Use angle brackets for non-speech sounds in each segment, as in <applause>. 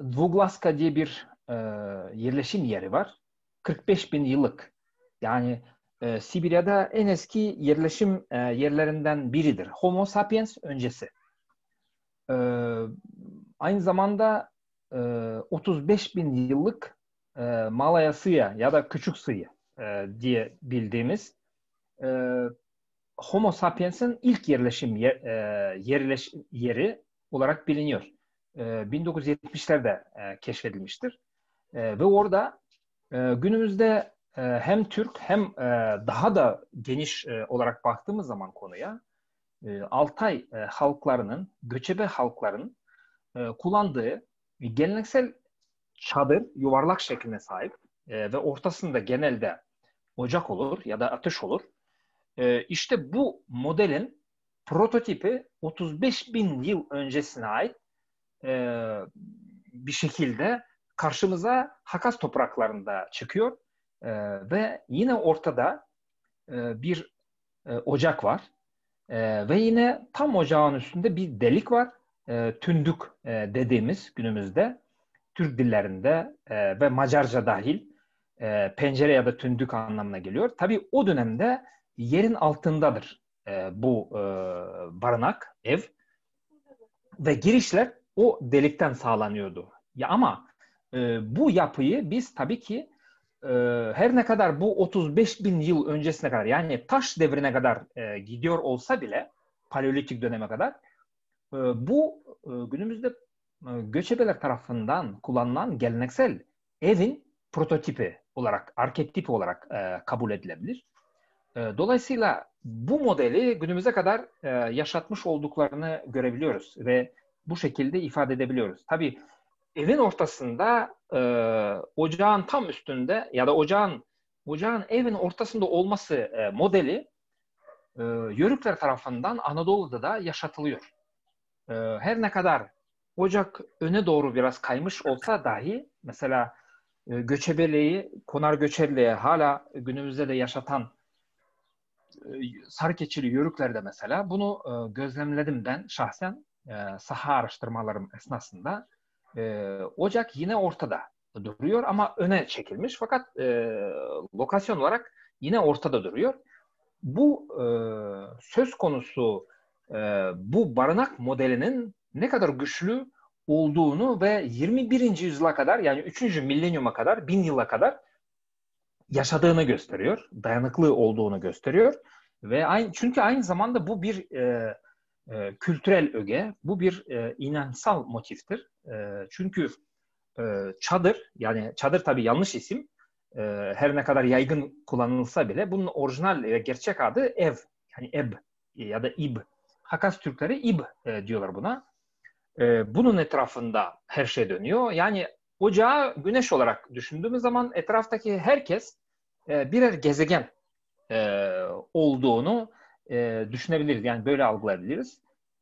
Dvuglaska diye bir e, yerleşim yeri var. 45 bin yıllık. Yani e, Sibirya'da en eski yerleşim e, yerlerinden biridir. Homo sapiens öncesi. E, aynı zamanda e, 35 bin yıllık e, Malaya sıyı ya da küçük Sıya e, diye bildiğimiz e, Homo sapiens'in ilk yerleşim yer, e, yerleş, yeri olarak biliniyor. 1970'lerde e, e, keşfedilmiştir. E, ve orada günümüzde hem Türk hem daha da geniş olarak baktığımız zaman konuya Altay halklarının, göçebe halkların e, kullandığı geleneksel çadır yuvarlak şekline sahip ve ortasında genelde ocak olur ya da ateş olur. İşte bu modelin prototipi 35 bin yıl öncesine ait e, bir şekilde karşımıza Hakas topraklarında çıkıyor e, ve yine ortada e, bir e, ocak var e, ve yine tam ocağın üstünde bir delik var. E, tündük e, dediğimiz günümüzde Türk dillerinde e, ve Macarca dahil e, pencere ya da tündük anlamına geliyor. Tabii o dönemde yerin altındadır e, bu e, barınak, ev ve girişler o delikten sağlanıyordu. Ya ama e, bu yapıyı biz tabii ki e, her ne kadar bu 35 bin yıl öncesine kadar yani taş devrine kadar e, gidiyor olsa bile paleolitik döneme kadar e, bu e, günümüzde e, göçebeler tarafından kullanılan geleneksel evin prototipi olarak, arketipi olarak e, kabul edilebilir. E, dolayısıyla bu modeli günümüze kadar e, yaşatmış olduklarını görebiliyoruz ve bu şekilde ifade edebiliyoruz. Tabii evin ortasında e, ocağın tam üstünde ya da ocağın ocağın evin ortasında olması e, modeli e, Yörükler tarafından Anadolu'da da yaşatılıyor. E, her ne kadar ocak öne doğru biraz kaymış olsa dahi mesela e, göçebeliği, konar göçebeliği hala günümüzde de yaşatan e, sarı keçili yörüklerde mesela bunu e, gözlemledim ben şahsen. E, saha araştırmalarım esnasında e, Ocak yine ortada duruyor ama öne çekilmiş fakat e, lokasyon olarak yine ortada duruyor. Bu e, söz konusu e, bu barınak modelinin ne kadar güçlü olduğunu ve 21. yüzyıla kadar yani 3. milenyuma kadar, bin yıla kadar yaşadığını gösteriyor. Dayanıklı olduğunu gösteriyor. Ve aynı, çünkü aynı zamanda bu bir e, e, kültürel öge. Bu bir e, inansal motiftir. E, çünkü e, çadır, yani çadır tabii yanlış isim, e, her ne kadar yaygın kullanılsa bile bunun orijinal ve gerçek adı ev, yani eb ya da ib. Hakas Türkleri ib e, diyorlar buna. E, bunun etrafında her şey dönüyor. Yani ocağı güneş olarak düşündüğümüz zaman etraftaki herkes e, birer gezegen e, olduğunu e, düşünebiliriz. Yani böyle algılayabiliriz.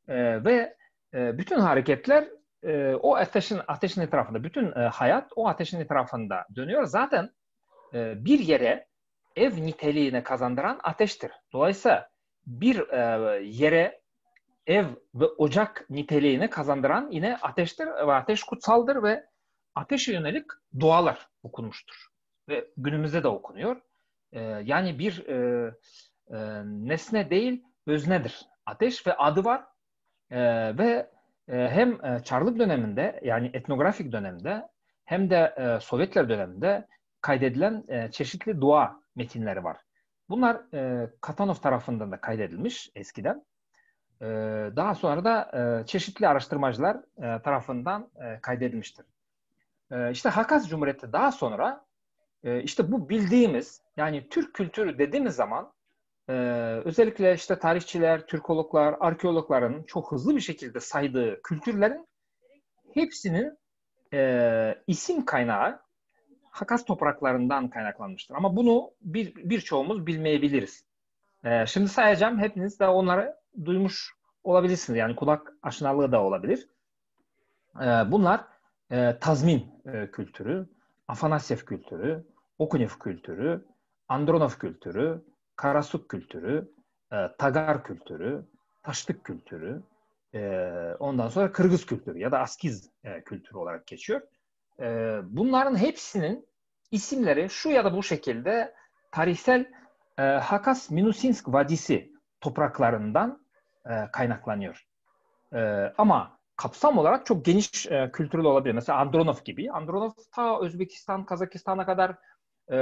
E, ve e, bütün hareketler e, o ateşin ateşin etrafında, bütün e, hayat o ateşin etrafında dönüyor. Zaten e, bir yere ev niteliğini kazandıran ateştir. Dolayısıyla bir e, yere ev ve ocak niteliğini kazandıran yine ateştir ve ateş kutsaldır ve ateşe yönelik dualar okunmuştur. Ve günümüzde de okunuyor. E, yani bir e, e, nesne değil öznedir. Ateş ve adı var e, ve e, hem e, Çarlık döneminde yani etnografik dönemde hem de e, Sovyetler döneminde kaydedilen e, çeşitli dua metinleri var. Bunlar e, Katanov tarafından da kaydedilmiş eskiden. E, daha sonra da e, çeşitli araştırmacılar e, tarafından e, kaydedilmiştir. E, işte Hakas Cumhuriyeti daha sonra e, işte bu bildiğimiz yani Türk kültürü dediğimiz zaman ee, özellikle işte tarihçiler, Türkologlar, arkeologların çok hızlı bir şekilde saydığı kültürlerin hepsinin e, isim kaynağı Hakas topraklarından kaynaklanmıştır. Ama bunu bir birçoğumuz bilmeyebiliriz. Ee, şimdi sayacağım hepiniz de onları duymuş olabilirsiniz. Yani kulak aşinalığı da olabilir. Ee, bunlar e, Tazmin e, kültürü, Afanasyev kültürü, Okunev kültürü, Andronov kültürü, karasuk kültürü, e, tagar kültürü, taşlık kültürü, e, ondan sonra Kırgız kültürü ya da Askiz e, kültürü olarak geçiyor. E, bunların hepsinin isimleri şu ya da bu şekilde tarihsel e, Hakas-Minusinsk Vadisi topraklarından e, kaynaklanıyor. E, ama kapsam olarak çok geniş e, kültürlü olabilir. Mesela Andronov gibi. Andronov ta Özbekistan, Kazakistan'a kadar e,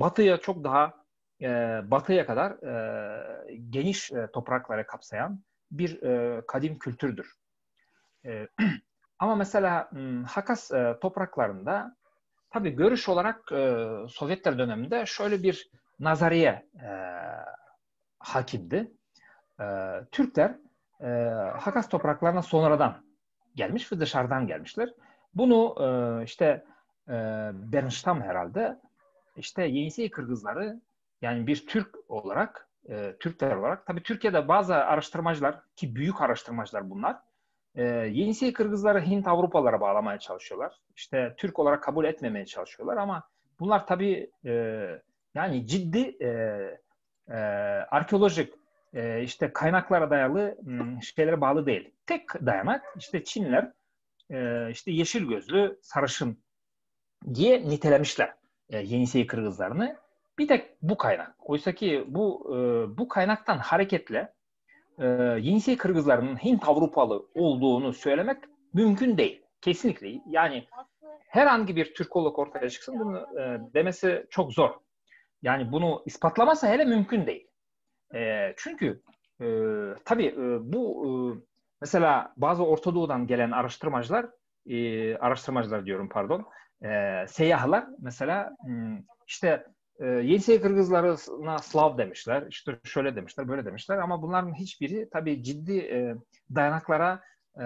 batıya çok daha e, batıya kadar e, geniş e, toprakları kapsayan bir e, kadim kültürdür. E, <clears throat> ama mesela hmm, Hakas e, topraklarında tabii görüş olarak e, Sovyetler döneminde şöyle bir nazariye e, hakimdi. E, Türkler e, Hakas topraklarına sonradan gelmiş ve dışarıdan gelmişler. Bunu e, işte e, Bernstein herhalde işte Yenisey Kırgızları yani bir Türk olarak, e, Türkler olarak, tabii Türkiye'de bazı araştırmacılar ki büyük araştırmacılar bunlar, e, Yenisey Kırgızları Hint Avrupalara bağlamaya çalışıyorlar. İşte Türk olarak kabul etmemeye çalışıyorlar ama bunlar tabii e, yani ciddi e, e, arkeolojik e, işte kaynaklara dayalı şeylere bağlı değil. Tek dayanak işte Çinler e, işte yeşil gözlü sarışın diye nitelemişler e, Yenisey Kırgızlarını. Bir tek bu kaynak. Oysa ki bu e, bu kaynaktan hareketle e, Yenisey Kırgızlarının Hint Avrupalı olduğunu söylemek mümkün değil. Kesinlikle. Yani herhangi bir Türkolog ortaya çıksın bunu e, demesi çok zor. Yani bunu ispatlamasa hele mümkün değil. E, çünkü e, tabii e, bu e, mesela bazı Orta Doğu'dan gelen araştırmacılar e, araştırmacılar diyorum pardon e, seyyahlar mesela hmm, işte e, ee, Yenisey Kırgızlarına Slav demişler, işte şöyle demişler, böyle demişler ama bunların hiçbiri tabii ciddi e, dayanaklara e,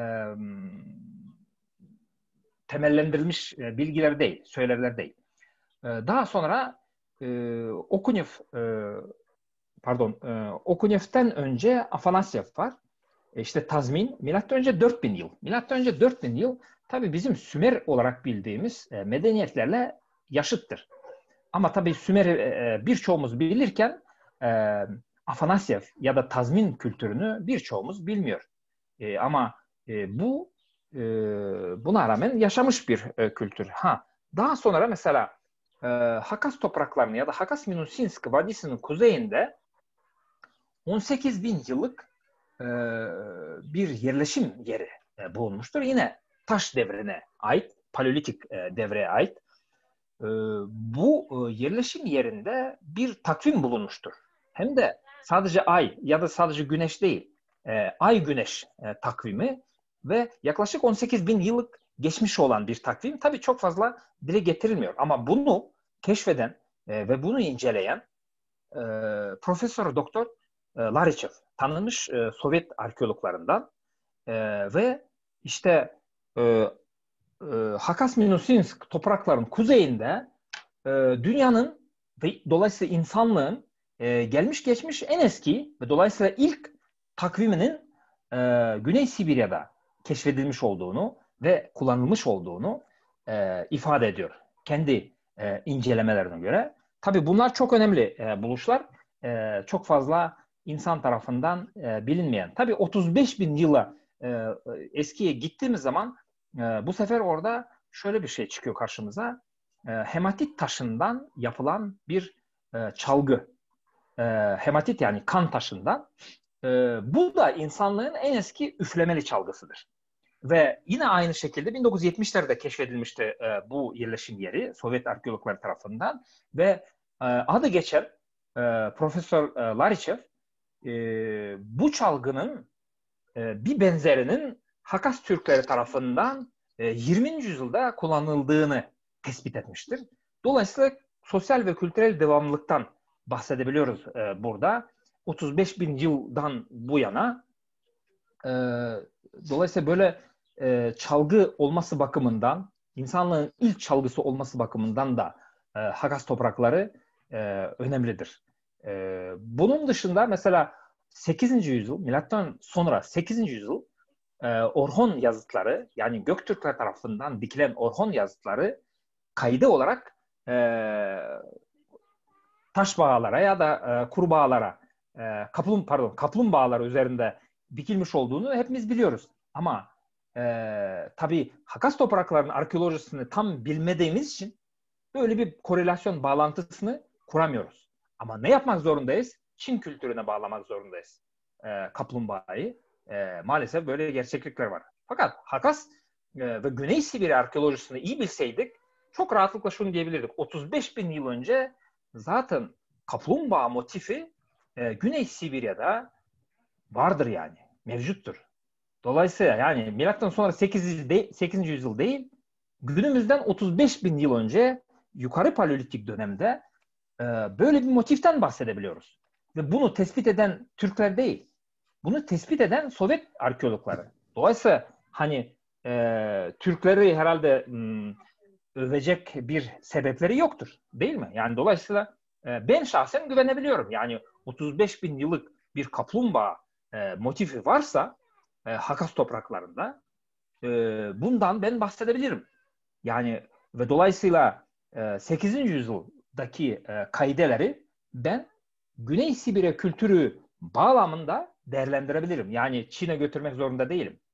temellendirilmiş e, bilgiler değil, söylerler değil. daha sonra e, pardon, e, önce Afanasyev var. E işte tazmin milattan önce 4000 yıl. Milattan önce 4000 yıl tabii bizim Sümer olarak bildiğimiz medeniyetlerle yaşıttır. Ama tabii Sümer'i e, e, birçoğumuz bilirken e, Afanasyev ya da tazmin kültürünü birçoğumuz bilmiyor. ama bu buna rağmen yaşamış bir kültür. Ha daha sonra mesela e, Hakas topraklarını ya da Hakas Minusinsk vadisinin kuzeyinde 18 bin yıllık bir yerleşim yeri bulunmuştur. Yine taş devrine ait, paleolitik e, devreye ait. Ee, bu e, yerleşim yerinde bir takvim bulunmuştur. Hem de sadece ay ya da sadece güneş değil, e, ay güneş e, takvimi ve yaklaşık 18 bin yıllık geçmiş olan bir takvim. Tabii çok fazla dile getirilmiyor ama bunu keşfeden ve bunu inceleyen Profesör Doktor Larichev, tanınmış Sovyet arkeologlarından ve işte ee, Hakas Minosinsk topraklarının kuzeyinde e, dünyanın ve dolayısıyla insanlığın e, gelmiş geçmiş en eski ve dolayısıyla ilk takviminin e, Güney Sibirya'da keşfedilmiş olduğunu ve kullanılmış olduğunu e, ifade ediyor. Kendi e, incelemelerine göre. Tabii bunlar çok önemli e, buluşlar. E, çok fazla insan tarafından e, bilinmeyen. Tabii 35 bin yıla e, e, eskiye gittiğimiz zaman e, bu sefer orada şöyle bir şey çıkıyor karşımıza. E, hematit taşından yapılan bir e, çalgı. E, hematit yani kan taşından. E, bu da insanlığın en eski üflemeli çalgısıdır. Ve yine aynı şekilde 1970'lerde keşfedilmişti e, bu yerleşim yeri Sovyet arkeologları tarafından ve e, adı geçen e, Profesör e, Larichev e, bu çalgının e, bir benzerinin Hakas Türkleri tarafından 20. E, yüzyılda kullanıldığını tespit etmiştir. Dolayısıyla sosyal ve kültürel devamlılıktan bahsedebiliyoruz e, burada. 35 bin yıldan bu yana e, dolayısıyla böyle çalgı olması bakımından insanlığın ilk çalgısı olması bakımından da Hakas toprakları önemlidir. Bunun dışında mesela 8. yüzyıl, milattan sonra 8. yüzyıl ee, Orhon yazıtları yani Göktürkler tarafından dikilen Orhon yazıtları kaydı olarak e, taş bağlara ya da e, kurbağalara e, kaplum pardon kaplum kaplumbağalar üzerinde dikilmiş olduğunu hepimiz biliyoruz. Ama e, tabii Hakas topraklarının arkeolojisini tam bilmediğimiz için böyle bir korelasyon bağlantısını kuramıyoruz. Ama ne yapmak zorundayız? Çin kültürüne bağlamak zorundayız e, kaplumbağayı. E, maalesef böyle gerçeklikler var. Fakat Hakas e, ve Güney Sibirya arkeolojisini iyi bilseydik çok rahatlıkla şunu diyebilirdik. 35 bin yıl önce zaten kaplumbağa motifi e, Güney Sibirya'da vardır yani. Mevcuttur. Dolayısıyla yani milattan sonra 8. 8. yüzyıl değil, günümüzden 35 bin yıl önce yukarı paleolitik dönemde e, böyle bir motiften bahsedebiliyoruz. Ve bunu tespit eden Türkler değil. Bunu tespit eden Sovyet arkeologları. Dolayısıyla hani e, Türkleri herhalde m, hmm, övecek bir sebepleri yoktur. Değil mi? Yani dolayısıyla e, ben şahsen güvenebiliyorum. Yani 35 bin yıllık bir kaplumbağa e, motifi varsa e, Hakas topraklarında e, bundan ben bahsedebilirim. Yani ve dolayısıyla e, 8. yüzyıldaki e, kaideleri ben Güney Sibirya kültürü bağlamında değerlendirebilirim. Yani Çin'e götürmek zorunda değilim.